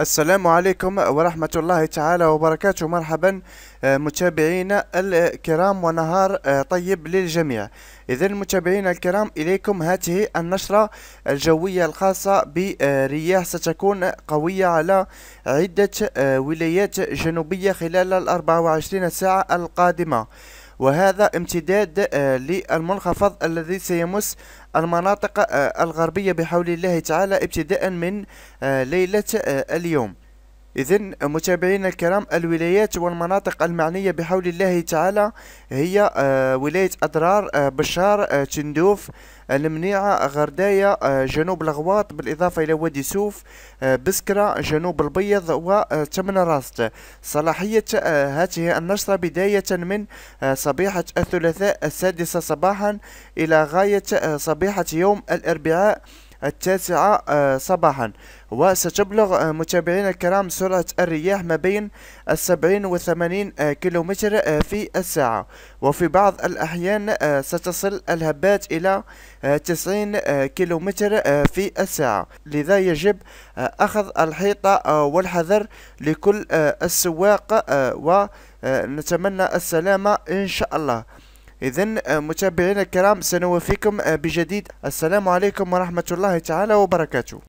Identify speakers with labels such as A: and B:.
A: السلام عليكم ورحمة الله تعالى وبركاته مرحبا آه، متابعينا الكرام ونهار آه، طيب للجميع إذا متابعينا الكرام إليكم هذه النشرة الجوية الخاصة برياح ستكون قوية على عدة آه، ولايات جنوبية خلال ال 24 ساعة القادمة وهذا امتداد آه، للمنخفض الذي سيمس المناطق آه، الغربية بحول الله تعالى ابتداء من آه، ليلة اليوم إذا متابعينا الكرام الولايات والمناطق المعنية بحول الله تعالى هي آه، ولاية أضرار آه، بشار آه، تندوف المنيعة غرداية جنوب الغواط بالإضافة إلى وادي سوف بسكرة جنوب البيض وتمن راست صلاحية هذه النشرة بداية من صبيحة الثلاثاء السادسة صباحا إلى غاية صبيحة يوم الأربعاء التاسعة آه، صباحا وستبلغ آه، متابعينا الكرام سرعة الرياح ما بين السبعين وثمانين آه، كيلومتر في الساعة وفي بعض الأحيان ستصل الهبات إلى تسعين كيلومتر في الساعة لذا يجب أخذ الحيطة والحذر لكل السواق ونتمنى السلامة إن شاء الله إذا آه، متابعينا الكرام سنوفيكم آه، بجديد السلام عليكم ورحمة الله تعالى وبركاته